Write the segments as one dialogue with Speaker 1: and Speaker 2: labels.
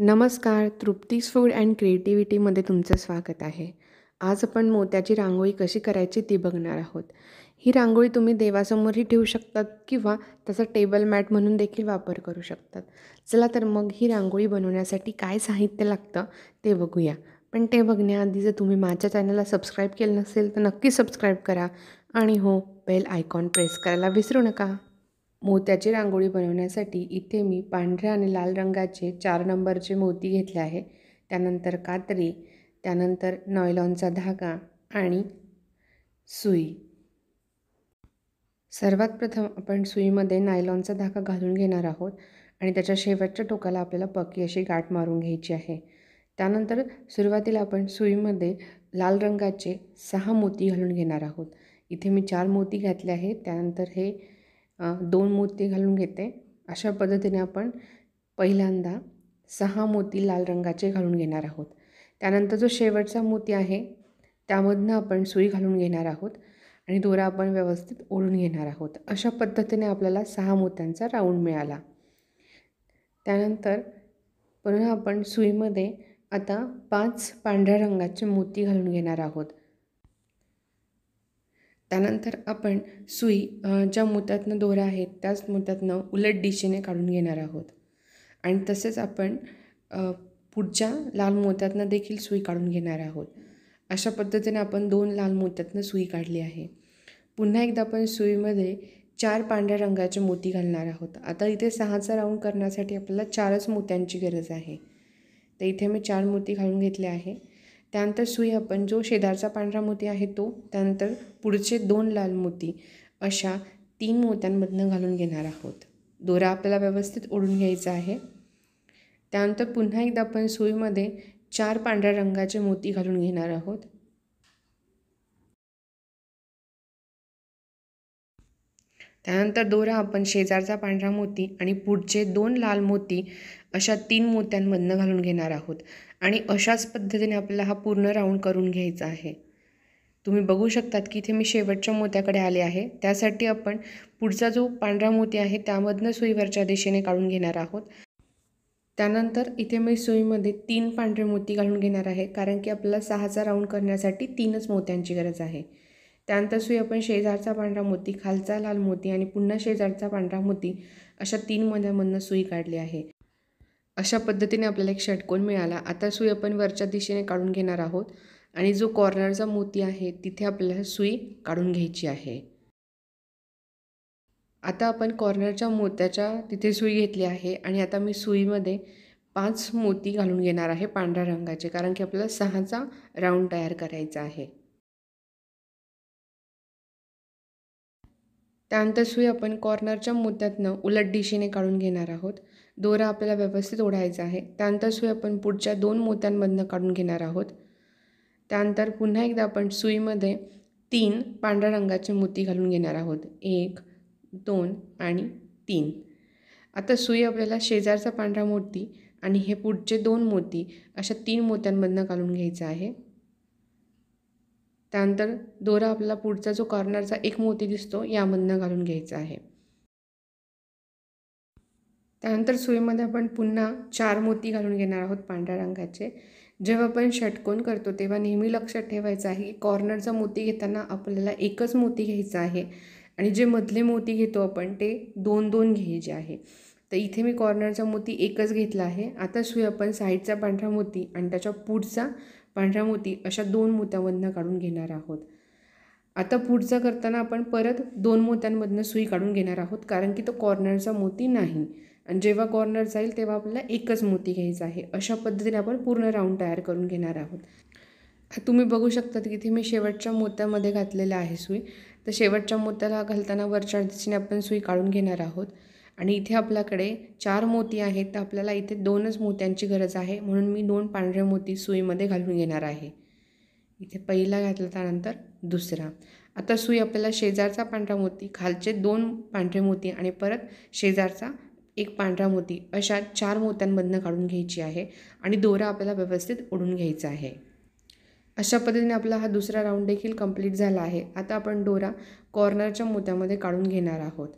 Speaker 1: नमस्कार तृप्ती food and क्रिएटिव्हिटीमध्ये तुमचं स्वागत आहे आज आपण मोत्याची रांगोळी कशी करायची ती बघणार आहोत ही रांगोळी तुम्ही देवासमोरही ठेवू शकतात किंवा त्याचा टेबल मॅट म्हणून देखील वापर करू शकतात चला तर मग ही रांगोळी बनवण्यासाठी काय साहित्य लागतं ते बघूया पण ते बघण्याआधी जर तुम्ही माझ्या चॅनलला सबस्क्राईब केलं नसेल तर नक्की सबस्क्राईब करा आणि हो बेल आयकॉन प्रेस करायला विसरू नका मोत्याची रांगोळी बनवण्यासाठी इथे मी पांढऱ्या आणि लाल रंगाचे चार नंबरचे मोती घेतले आहे त्यानंतर कात्री त्यानंतर नॉयलॉनचा धागा आणि सुई सर्वात प्रथम आपण सुईमध्ये नायलॉनचा धागा घालून घेणार आहोत आणि त्याच्या शेवटच्या टोकाला आपल्याला पक्की अशी गाठ मारून घ्यायची आहे त्यानंतर सुरुवातीला आपण सुईमध्ये लाल रंगाचे सहा मोती घालून घेणार आहोत इथे मी चार मोती घातले आहेत त्यानंतर हे दोन मोती घालून घेते अशा पद्धतीने आपण पहिल्यांदा सहा मोती लाल रंगाचे घालून घेणार आहोत त्यानंतर जो शेवटचा मोती आहे त्यामधनं आपण सुई घालून घेणार आहोत आणि दोरा आपण व्यवस्थित ओढून घेणार आहोत अशा पद्धतीने आपल्याला सहा मोत्यांचा राऊंड मिळाला त्यानंतर पुन्हा आपण सुईमध्ये आता पाच पांढऱ्या रंगाचे मोती घालून घेणार आहोत त्यानंतर आपण सुई ज्या मोत्यातनं दोऱ्या आहेत त्याच मोत्यातनं उलट दिशेने काढून घेणार आहोत आणि तसेच आपण पुढच्या लाल मोत्यातनं देखील सुई काढून घेणार आहोत अशा पद्धतीने आपण दोन लाल मोत्यातनं सुई काढली आहे पुन्हा एकदा आपण सुईमध्ये चार पांढऱ्या रंगाचे मोती घालणार आहोत आता इथे सहाचा राऊंड करण्यासाठी आपल्याला चारच मोत्यांची गरज आहे तर इथे मी चार मोती घालून घेतले आहे त्यानंतर सुई आपण जो शेजारचा पांढरा मोती आहे तो त्यानंतर पुढचे दोन लाल मोती अशा तीन मोत्यांमधनं घालून घेणार आहोत दोरा आपल्याला व्यवस्थित ओढून घ्यायचा आहे त्यानंतर पुन्हा एकदा आपण सुईमध्ये चार पांढऱ्या रंगाचे मोती घालून घेणार आहोत त्यानंतर दोरा आपण शेजारचा पांढरा मोती आणि पुढचे दोन लाल मोती अशा तीन मोत्यांमधनं घालून घेणार आहोत आणि अशाच पद्धतीने आपल्याला हा पूर्ण राऊंड करून घ्यायचा आहे तुम्ही बघू शकतात की इथे मी शेवटच्या मोत्याकडे आले आहे त्यासाठी आपण पुढचा जो पांढरा मोती आहे त्यामधनं सुईवरच्या दिशेने काढून घेणार आहोत त्यानंतर इथे मी सुईमध्ये तीन पांढरे मोती काढून घेणार आहे कारण की आपल्याला सहाचा राऊंड करण्यासाठी तीनच मोत्यांची गरज आहे त्यानंतर सुई आपण शेजारचा पांढरा मोती खालचा लाल मोती आणि पुन्हा शेजारचा पांढरा मोती अशा तीन मध्यामधनं सुई काढली आहे अशा पद्धतीने आपल्याला एक षटकोन मिळाला आता सुई आपण वरच्या दिशेने काढून घेणार आहोत आणि जो कॉर्नरचा मोती आहे तिथे आपल्याला सुई काढून घ्यायची आहे आता आपण कॉर्नरच्या मोत्याच्या तिथे सुई घेतली आहे आणि आता मी सुईमध्ये पाच मोती घालून घेणार आहे पांढऱ्या रंगाचे कारण की आपल्याला सहाचा राऊंड तयार करायचा आहे त्यानंतर सुई आपण कॉर्नरच्या मोत्यातनं उलट दिशेने काढून घेणार आहोत दोरा आपल्याला व्यवस्थित ओढायचा आहे त्यानंतर सुई आपण पुढच्या दोन मोत्यांमधनं काढून घेणार आहोत त्यानंतर पुन्हा एकदा आपण सुईमध्ये तीन पांढऱ्या रंगाचे मोती घालून घेणार आहोत एक दोन आणि तीन आता सुई आपल्याला शेजारचा पांढरा मोती आणि हे पुढचे दोन मोती अशा तीन मोत्यांमधनं काढून घ्यायचं आहे त्यानंतर दोरा आपल्याला पुढचा जो कॉर्नरचा एक मोती दिसतो यामधनं घालून घ्यायचा आहे त्यानंतर सुईमध्ये आपण पुन्हा चार मोती घालून घेणार आहोत पांढऱ्या रंगाचे जेव्हा आपण षटकोन करतो तेव्हा नेहमी लक्षात ठेवायचं आहे की कॉर्नरचा मोती घेताना आपल्याला एकच मोती घ्यायचा आहे आणि जे मधले मोती घेतो आपण ते दोन दोन घ्यायचे आहे तर इथे मी कॉर्नरचा मोती एकच घेतला आहे आता सुई आपण साईडचा पांढरा मोती आणि त्याच्या पुढचा पांढरा मोती अशा दोन मोत्यामधनं काढून घेणार आहोत आता पुढचा करताना आपण परत दोन मोत्यांमधनं सुई काढून घेणार आहोत कारण की तो कॉर्नरचा मोती नाही आणि जेव्हा कॉर्नर जाईल तेव्हा आपल्याला एकच मोती घ्यायचा आहे अशा पद्धतीने आपण पूर्ण राऊंड तयार करून घेणार आहोत तुम्ही बघू शकता की इथे मी शेवटच्या मोत्यामध्ये घातलेला आहे सुई तर शेवटच्या मोत्याला घालताना वरच्या दिशेने आपण सुई काढून घेणार आहोत आणि इथे आपल्याकडे चार मोती आहेत तर आपल्याला इथे दोनच मोत्यांची गरज आहे म्हणून मी दोन पांढऱ्या मोती सुईमध्ये घालून घेणार आहे इथे पहिला घातला त्यानंतर दुसरा आता सुई आपल्याला शेजारचा पांढरा मोती खालचे दोन पांढरे मोती आणि परत शेजारचा एक पांढरा मोती अशा चार मोत्यांमधनं काढून घ्यायची आहे आणि दोरा आपल्याला व्यवस्थित ओढून घ्यायचा आहे अशा पद्धतीने आपला हा दुसरा राऊंड देखील कंप्लीट झाला आहे आता आपण दोरा कॉर्नरच्या मोत्यामध्ये काढून घेणार आहोत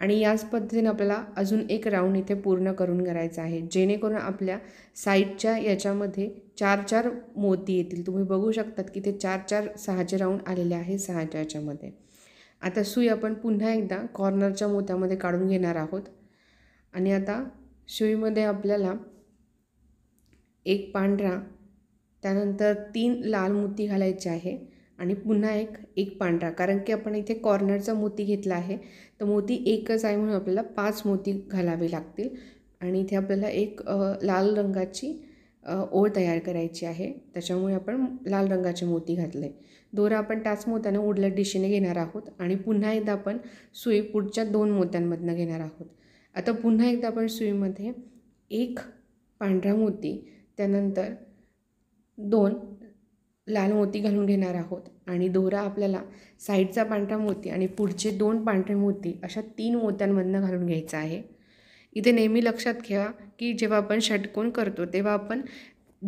Speaker 1: आणि याच पद्धतीने आपल्याला अजून एक राऊंड इथे पूर्ण करून करायचा आहे जेणेकरून आपल्या साईडच्या याच्यामध्ये चार चार मोती येतील तुम्ही बघू शकतात की ते चार चार सहाचे राऊंड आलेले आहे सहाच्या याच्यामध्ये आता सुई आपण पुन्हा एकदा कॉर्नरच्या मोत्यामध्ये काढून घेणार आहोत आणि आता शिवीमध्ये आपल्याला एक पांढरा त्यानंतर तीन लाल मोती घालायचे आहे आणि पुन्हा एक एक पांढरा कारण की आपण इथे कॉर्नरचा मोती घेतला आहे तर मोती एकच आहे म्हणून आपल्याला पाच मोती घालावे लागतील आणि इथे आपल्याला एक लाल रंगाची ओळ तयार करायची आहे त्याच्यामुळे आपण लाल रंगाचे मोती घातले दोरा आपण टाच मोत्यानं उडल्या दिशेने घेणार आहोत आणि पुन्हा एकदा आपण सुई पुढच्या दोन मोत्यांमधनं घेणार आहोत आता पुन्हा एकदा आपण सुईमध्ये एक पांढरा मोती त्यानंतर दोन लाल मोती घालून घेणार आहोत आणि दोरा आपल्याला साईडचा पांढरा मोती आणि पुढचे दोन पांढरे मोती अशा तीन मोत्यांमधनं घालून घ्यायचा आहे इथे नेहमी लक्षात घ्या की जेव्हा आपण षटकोन करतो तेव्हा आपण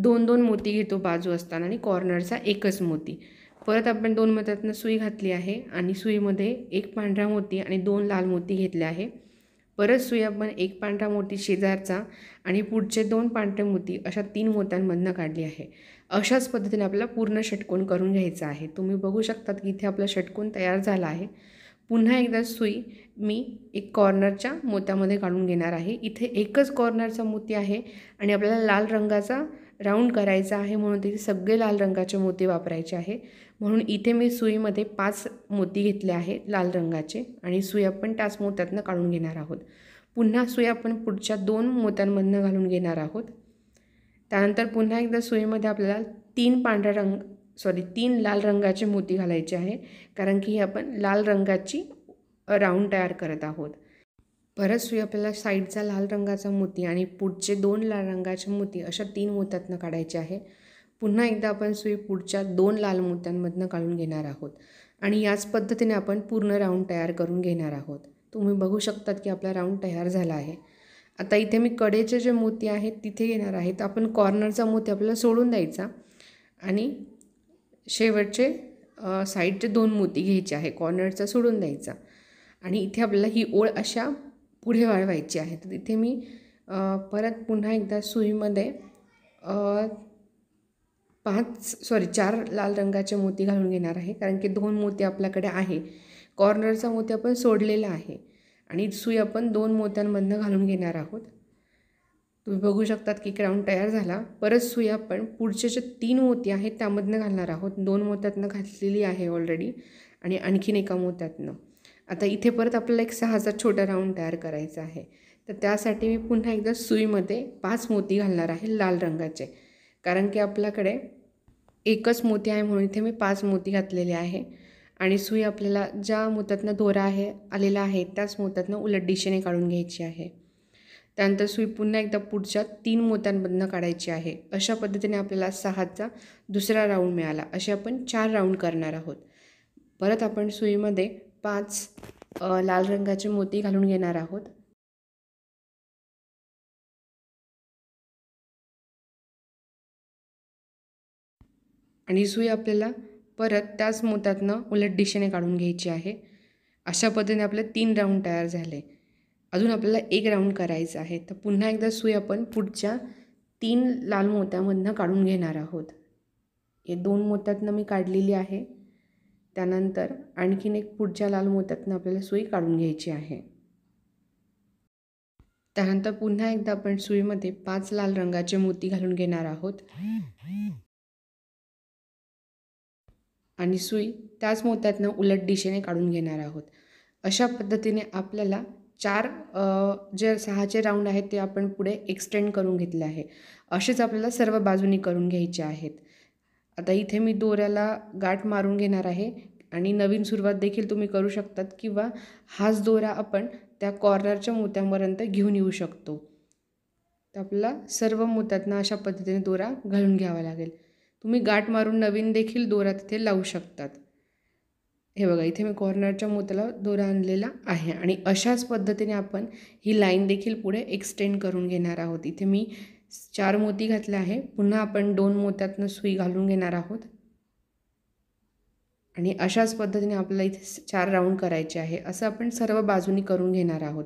Speaker 1: दोन दोन मोती घेतो बाजू असताना आणि कॉर्नरचा एकच मोती परत आपण दोन मतातनं सुई घातली आहे आणि सुईमध्ये एक पांढरा मोती आणि दोन लाल मोती घेतले आहे परत सुई आपण एक पांढरा मोती शेजारचा आणि पुढचे दोन पांढरे मोती अशा तीन मोत्यांमधनं काढली आहे अशाच पद्धतीने आपल्याला पूर्ण षटकोन करून घ्यायचा आहे तुम्ही बघू शकतात की इथे आपला षटकोन तयार झाला आहे पुन्हा एकदा सुई मी एक कॉर्नरच्या मोत्यामध्ये काढून घेणार आहे इथे एकच कॉर्नरचा मोती आहे आणि आपल्याला लाल रंगाचा राऊंड करायचा आहे म्हणून तिथे सगळे लाल रंगाचे मोती वापरायचे आहे म्हणून इथे मी सुईमध्ये पाच मोती घेतले आहे लाल रंगाचे आणि सुई आपण त्याच मोत्यातनं काढून घेणार आहोत पुन्हा सुई आपण पुढच्या दोन मोत्यांमधनं घालून घेणार आहोत त्यानंतर पुन्हा एकदा सुईमध्ये आपल्याला तीन पांढऱ्या रंग सॉरी तीन लाल रंगाचे मोती घालायचे आहे कारण की ही आपण लाल रंगाची राऊंड तयार करत आहोत परत सुई आपल्याला साईडचा लाल रंगाचा मोती आणि पुढचे दोन लाल रंगाचे मोती अशा तीन मोत्यातनं काढायचे आहे पुन्हा एकदा आपण सुई पुढच्या दोन लाल मोत्यांमधनं काढून घेणार आहोत आणि याच पद्धतीने आपण पूर्ण राऊंड तयार करून घेणार आहोत तुम्ही बघू शकतात की आपला राऊंड तयार झाला आहे आता इथे मी कडेचे जे मोती आहेत तिथे घेणार आहेत आपण कॉर्नरचा मोती आपल्याला सोडून द्यायचा आणि शेवटचे साईडचे दोन मोती घ्यायचे आहे कॉर्नरचा सोडून द्यायचा आणि इथे आपल्याला ही ओळ अशा पुढे वाढवायची आहे तर तिथे मी परत पुन्हा एकदा सुईमध्ये पाच सॉरी चार लाल रंगाचे मोती घालून घेणार आहे कारण की दोन मोती आपल्याकडे आहे कॉर्नरचा मोती आपण सोडलेला आहे आणि सुई आपण दोन मोत्यांमधनं घालून घेणार आहोत तुम्ही बघू शकतात की क्राऊन तयार झाला परत सुई आपण पुढचे जे तीन मोती आहेत त्यामधनं घालणार आहोत दोन मोत्यातनं घातलेली आहे ऑलरेडी आणि आणखीन एका मोत्यातनं आता इथे परत आपल्याला एक सहाचा छोटा राऊंड तयार करायचा आहे तर त्यासाठी मी पुन्हा एकदा सुईमध्ये पाच मोती घालणार आहे लाल रंगाचे कारण की आपल्याकडे एकच मोती आहे म्हणून इथे मी पाच मोती घातलेले आहे आणि सुई आपल्याला ज्या मोत्यातनं दोरा आहे आलेला आहे त्याच मोत्यातनं उलट दिशेने काढून घ्यायची आहे त्यानंतर सुई पुन्हा एकदा पुढच्या तीन मोत्यांमधनं काढायची आहे अशा पद्धतीने आपल्याला सहाचा दुसरा राऊंड मिळाला असे आपण चार राऊंड करणार आहोत परत आपण सुईमध्ये पाच लाल रंगाचे मोती घालून घेणार आहोत आणि सुई आपल्याला परत त्याच मोतातनं उलट दिशेने काढून घ्यायची आहे अशा पद्धतीने आपले तीन राऊंड तयार झाले अजून आपल्याला एक राऊंड करायचं आहे तर पुन्हा एकदा सुई आपण पुढच्या तीन लाल मोत्यामधनं काढून घेणार आहोत हे दोन मोत्यातनं मी काढलेली आहे त्यानंतर आणखीन एक पुढच्या लाल मोत्यातनं आपल्याला सुई काढून घ्यायची आहे त्यानंतर पुन्हा एकदा आपण सुईमध्ये पाच लाल रंगाचे मोती घालून घेणार आहोत आणि सुई त्याच मोत्यातनं उलट दिशेने काढून घेणार आहोत अशा पद्धतीने आपल्याला चार जे सहाचे राऊंड आहेत ते आपण पुढे एक्सटेंड करून घेतले आहे असेच आपल्याला सर्व बाजूनी करून घ्यायचे आहेत आता इथे मी दोऱ्याला गाठ मारून घेणार आहे आणि नवीन सुरुवात देखील तुम्ही करू शकतात किंवा हाच दोरा आपण त्या कॉर्नरच्या मोत्यांपर्यंत घेऊन येऊ शकतो तर आपल्याला सर्व मोत्यातनं अशा पद्धतीने दोरा घालून घ्यावा लागेल तुम्ही गाठ मारून नवीन देखील दोरा तिथे लावू शकतात हे बघा इथे मी कॉर्नरच्या मोत्याला दोरा आणलेला आहे आणि अशाच पद्धतीने आपण ही लाईन देखील पुढे एक्सटेंड करून घेणार आहोत इथे मी चार मोती घातले आहे पुन्हा आपण दोन मोत्यातनं सुई घालून घेणार आहोत आणि अशाच पद्धतीने आपल्याला इथे चार राऊंड करायचे आहे असं आपण सर्व बाजूनी करून घेणार आहोत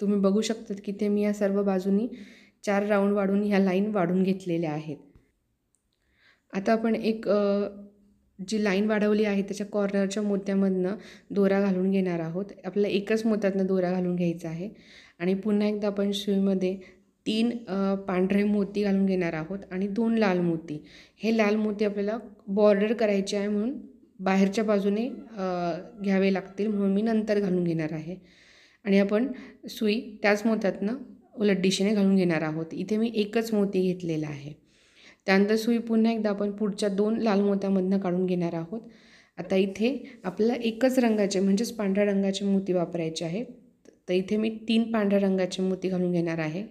Speaker 1: तुम्ही बघू शकतात की ते मी या सर्व बाजूनी चार राऊंड वाढून ह्या लाईन वाढून घेतलेल्या आहेत आता आपण एक जी लाईन वाढवली आहे त्याच्या कॉर्नरच्या मोत्यामधनं दोरा घालून घेणार आहोत आपल्याला एकच मोत्यातनं दोरा घालून घ्यायचा आहे आणि पुन्हा एकदा आपण सुईमध्ये तीन पांढरे मोती घालून घेणार आहोत आणि दोन लाल मोती हे लाल मोती आपल्याला बॉर्डर करायचे आहे म्हणून बाहेरच्या बाजूने घ्यावे लागतील म्हणून मी नंतर घालून घेणार आहे आणि आपण सुई त्याच मोत्यातनं उलट दिशेने घालून घेणार आहोत इथे मी एकच मोती घेतलेला आहे त्यानंतर सुई पुन्हा एकदा आपण पुढच्या दोन लाल मोत्यामधनं काढून घेणार आहोत आता इथे आपल्याला एकच रंगाचे म्हणजेच पांढऱ्या रंगाचे मोती वापरायचे आहेत तर इथे मी तीन पांढऱ्या रंगाचे मोती घालून घेणार आहे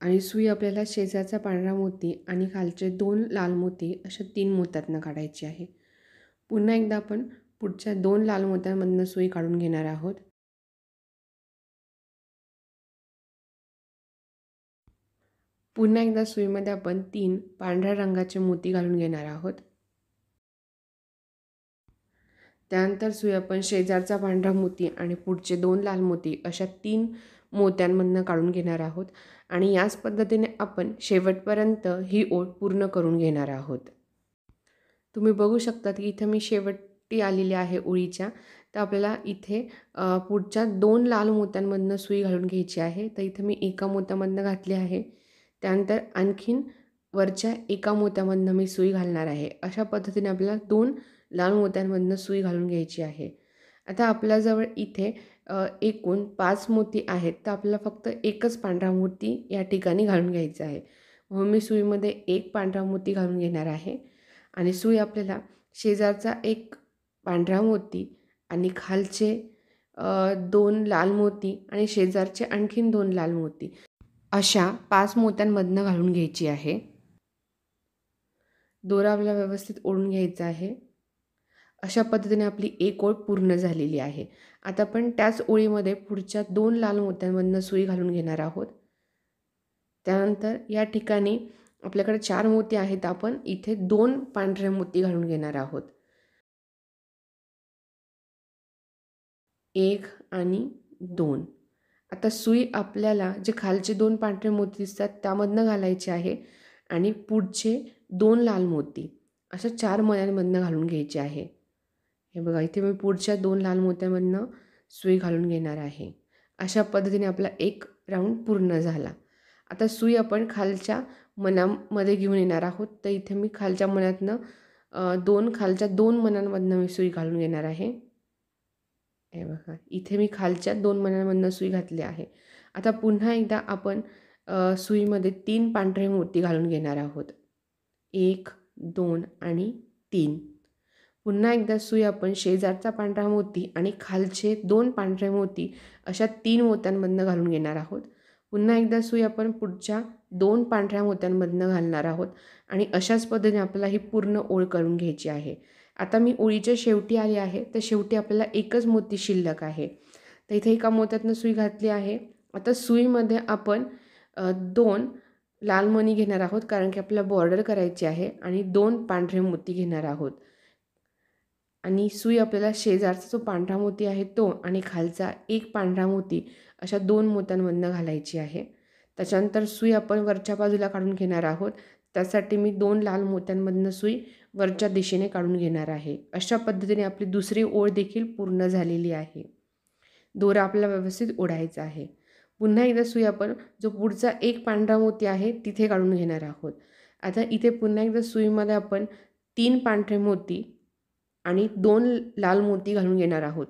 Speaker 1: आणि सुई आपल्याला शेजारचा पांढरा मोती आणि खालचे दोन लाल मोती अशा तीन मोत्यातनं काढायची आहे पुन्हा एकदा आपण पुढच्या दोन लाल मोत्यांमधनं सुई काढून घेणार आहोत पुन्हा एकदा सुईमध्ये आपण तीन पांढऱ्या रंगाचे मोती घालून घेणार आहोत त्यानंतर सुई आपण शेजारचा पांढरा मोती आणि पुढचे दोन लाल मोती अशा तीन मोत्यांमधनं काढून घेणार आहोत आणि याच पद्धतीने आपण शेवटपर्यंत ही ओळ पूर्ण करून घेणार आहोत तुम्ही बघू शकता की इथं मी शेवटी आलेली आहे ओळीच्या तर आपल्याला इथे पुढच्या दोन लाल मोत्यांमधनं सुई घालून घ्यायची आहे तर इथं मी एका मोत्यामधनं घातली आहे त्यानंतर आणखीन वरच्या एका मोत्यामधनं मी सुई घालणार आहे अशा पद्धतीने आपल्याला दोन लाल मोत्यांमधनं सुई घालून घ्यायची आहे आता आपल्याजवळ इथे एकूण पाच मोती आहेत तर आपल्याला फक्त एकच पांढरा मोती या ठिकाणी घालून घ्यायचा आहे म्हणून मी सुईमध्ये एक पांढरा मोती घालून घेणार आहे आणि सुई आपल्याला शेजारचा एक पांढरा मोती आणि खालचे दोन लाल मोती आणि शेजारचे आणखीन दोन लाल मोती अशा पाच मोत्यांमधनं घालून घ्यायची आहे दोरा आपल्याला व्यवस्थित ओढून घ्यायचा आहे अशा पद्धतीने आपली एक ओळ पूर्ण झालेली आहे आता आपण त्याच ओळीमध्ये पुढच्या दोन लाल मोत्यांमधनं सुई घालून घेणार आहोत त्यानंतर या ठिकाणी आपल्याकडे चार मोती आहेत आपण इथे दोन पांढऱ्या मोती घालून घेणार आहोत एक आणि दोन आता सुई आपल्याला जे खालचे दोन पांढरे मोती दिसतात त्यामधनं घालायचे आहे आणि पुढचे दोन लाल मोती अशा चार मनांमधनं घालून घ्यायचे आहे हे बघा इथे मी पुढच्या दोन लाल मोत्यांमधनं सुई घालून घेणार आहे अशा पद्धतीने आपला एक राऊंड पूर्ण झाला आता सुई आपण खालच्या मनामध्ये घेऊन येणार आहोत तर इथे मी खालच्या मनातनं दोन खालच्या दोन मनांमधनं मी सुई घालून घेणार आहे हे बघा इथे मी खालच्या दोन मण्यांमधनं सुई घातली आहे आता पुन्हा एकदा आपण सुईमध्ये तीन पांढरे मोती घालून घेणार आहोत एक दोन आणि तीन पुन्हा एकदा सुई आपण शेजारचा पांढरा मोती आणि खालचे दोन पांढरे मोती अशा तीन मोत्यांमधनं घालून घेणार आहोत पुन्हा एकदा सुई आपण पुढच्या दोन पांढऱ्या मोत्यांमधनं घालणार आहोत आणि अशाच पद्धतीने आपल्याला ही पूर्ण ओळ करून घ्यायची आहे आता मी ओळीच्या शेवटी आली आहे तर शेवटी आपल्याला एकच मोती शिल्लक आहे तर इथे एका मोत्यातनं सुई घातली आहे आता सुईमध्ये आपण दोन लाल मणी घेणार आहोत कारण की आपल्याला बॉर्डर करायची आहे आणि दोन पांढरे मोती घेणार आहोत आणि सुई आपल्याला शेजारचा जो पांढरा मोती आहे तो आणि खालचा एक पांढरा मोती अशा दोन मोत्यांमधनं घालायची आहे त्याच्यानंतर सुई आपण वरच्या बाजूला काढून घेणार आहोत त्यासाठी मी दोन लाल मोत्यांमधनं सुई वरच्या दिशेने काढून घेणार आहे अशा पद्धतीने आपली दुसरी ओळ देखील पूर्ण झालेली आहे दोरा आपला व्यवस्थित ओढायचा आहे पुन्हा एकदा सुई आपण जो पुढचा एक पांढरा मोती आहे तिथे काढून घेणार आहोत आता इथे पुन्हा एकदा सुईमध्ये आपण तीन पांढरे मोती आणि दोन लाल मोती घालून घेणार आहोत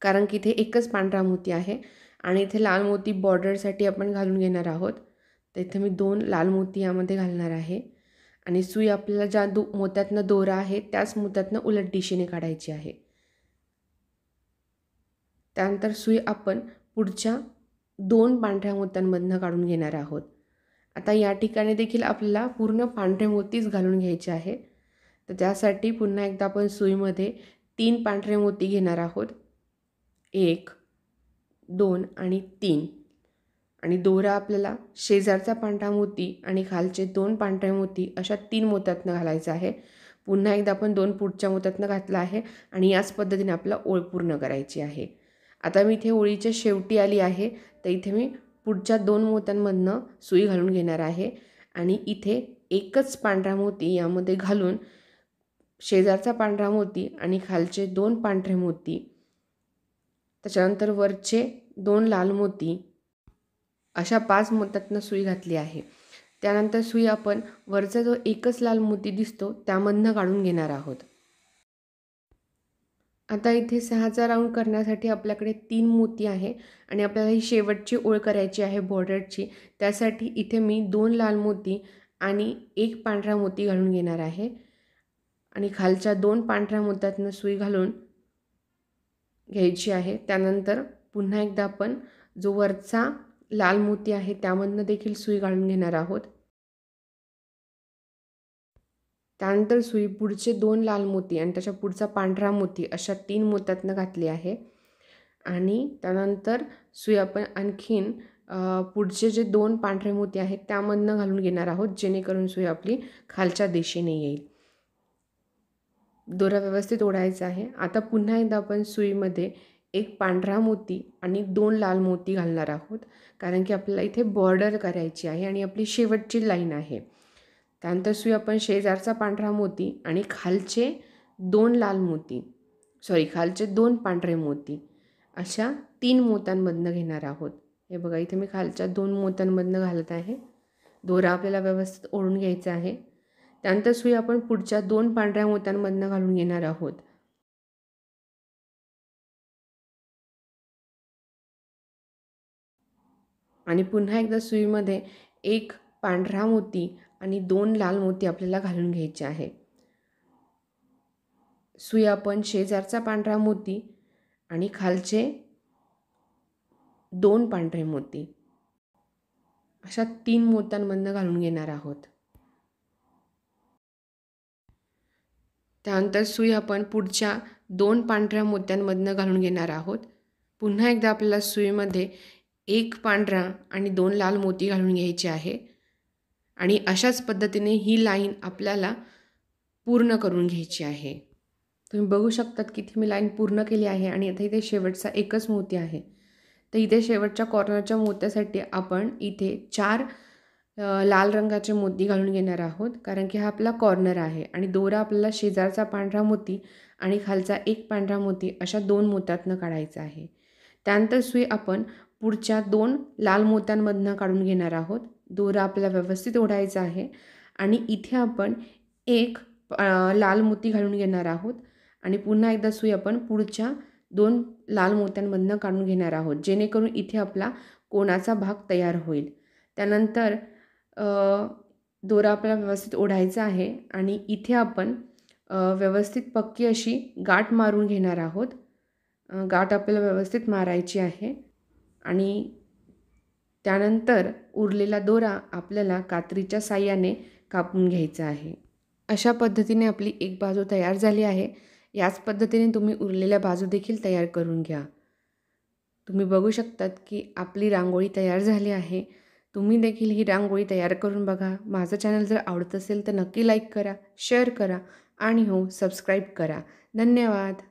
Speaker 1: कारण की इथे एकच पांढरा मोती आहे आणि इथे लाल मोती बॉर्डरसाठी आपण घालून घेणार आहोत तर इथे मी दोन लाल मोती यामध्ये घालणार आहे आणि सुई आपल्याला ज्या दो मोत्यातनं दोरा आहे त्याच मोत्यातनं उलट दिशेने काढायची आहे त्यानंतर सुई आपण पुढच्या दोन पांढऱ्या मोत्यांमधनं काढून घेणार आहोत आता या ठिकाणी देखील आपल्याला पूर्ण पांढरे मोतीच घालून घ्यायचे आहे तर त्यासाठी पुन्हा एकदा आपण सुईमध्ये तीन पांढरे मोती घेणार आहोत एक दोन आणि तीन आणि दोरा आपल्याला शेजारचा पांढरा मोती आणि खालचे दोन पांढऱ्या मोती अशा तीन मोत्यातनं घालायचं आहे पुन्हा एकदा आपण दोन पुढच्या मोत्यातनं घातलं आहे आणि याच पद्धतीने आपला ओळ पूर्ण करायची आहे आता मी इथे ओळीच्या शेवटी आली आहे तर इथे मी पुढच्या दोन मोत्यांमधनं सुई घालून घेणार आहे आणि इथे एकच पांढरा मोती यामध्ये घालून शेजारचा पांढरा मोती आणि खालचे दोन पांढरे मोती त्याच्यानंतर वरचे दोन लाल मोती अशा पाच मोत्यातनं सुई घातली आहे त्यानंतर सुई आपण वरचा जो एकच लाल मोती दिसतो त्यामधनं काढून घेणार आहोत आता इथे सहाचा राऊंड करण्यासाठी आपल्याकडे तीन मोती आहे आणि आपल्याला ही शेवटची ओळ करायची आहे बॉर्डरची त्यासाठी इथे मी दोन लाल मोती आणि एक पांढरा मोती घालून घेणार आहे आणि खालच्या दोन पांढऱ्या मोत्यातनं सुई घालून घ्यायची आहे त्यानंतर पुन्हा एकदा आपण जो वरचा लाल मोती आहे त्यामधनं देखील सुई घालून घेणार आहोत त्यानंतर सुई पुढचे दोन लाल मोती आणि त्याच्या पुढचा पांढरा मोती अशा तीन मोत्यातनं घातली आहे आणि त्यानंतर सुई आपण आणखीन पुढचे जे दोन पांढरे मोती आहेत त्यामधनं घालून घेणार आहोत जेणेकरून सुई आपली खालच्या दिशेने येईल दोरा व्यवस्थित ओढायचा आहे आता पुन्हा एकदा आपण सुईमध्ये एक पांढरा मोती आणि दोन लाल मोती घालणार आहोत कारण की आपल्याला इथे बॉर्डर करायची आहे आणि आपली शेवटची लाईन आहे त्यानंतर सुई आपण शेजारचा पांढरा मोती आणि खालचे दोन लाल मोती सॉरी खालचे दोन पांढरे मोती अशा तीन मोत्यांमधनं घेणार आहोत हे बघा इथे मी खालच्या दोन मोत्यांमधनं घालत आहे दोरा आपल्याला व्यवस्थित ओढून घ्यायचा आहे त्यानंतर सुई आपण पुढच्या दोन पांढऱ्या मोत्यांमधनं घालून घेणार आहोत आणि पुन्हा एकदा सुईमध्ये एक पांढरा मोती आणि दोन लाल मोती आपल्याला घालून घ्यायचे आहे सुई आपण शेजारचा पांढरा मोती आणि खालचे दोन पांढरे मोती अशा तीन मोत्यांमधनं घालून घेणार आहोत त्यानंतर सुई आपण पुढच्या दोन पांढऱ्या मोत्यांमधनं घालून घेणार आहोत पुन्हा एकदा आपल्याला सुईमध्ये एक पांढरा आणि दोन लाल मोती घालून घ्यायचे आहे आणि अशाच पद्धतीने ही लाईन आपल्याला पूर्ण करून घ्यायची आहे तुम्ही बघू शकतात की इथे मी लाईन पूर्ण केली आहे आणि आता इथे शेवटचा एकच मोती आहे तर इथे शेवटच्या कॉर्नरच्या मोत्यासाठी आपण इथे चार लाल रंगाचे मोती घालून घेणार आहोत कारण की हा आपला कॉर्नर आहे आणि दोरा आपल्याला शेजारचा पांढरा मोती आणि खालचा एक पांढरा मोती अशा दोन मोत्यातनं काढायचा आहे त्यानंतर सुई आपण पुढच्या दोन लाल मोत्यांमधनं काढून घेणार आहोत दोरा आपल्याला व्यवस्थित ओढायचा आहे आणि इथे आपण एक लाल मोती घालून घेणार आहोत आणि पुन्हा एकदा सुई आपण पुढच्या दोन लाल मोत्यांमधनं काढून घेणार आहोत जेणेकरून इथे आपला कोणाचा भाग तयार होईल त्यानंतर दोरा आपल्याला व्यवस्थित ओढायचा आहे आणि इथे आपण व्यवस्थित पक्की अशी गाठ मारून घेणार आहोत गाठ आपल्याला व्यवस्थित मारायची आहे आणि त्यानंतर उरलेला दोरा आपल्याला कात्रीच्या साह्याने कापून घ्यायचा आहे अशा पद्धतीने आपली एक बाजू तयार झाली आहे याच पद्धतीने तुम्ही उरलेल्या बाजू देखील तयार करून घ्या तुम्ही बघू शकतात की आपली रांगोळी तयार झाली आहे तुम्ही देखील ही रांगोळी तयार करून बघा माझं चॅनल जर आवडत असेल तर नक्की लाईक करा शेअर करा आणि हो सबस्क्राईब करा धन्यवाद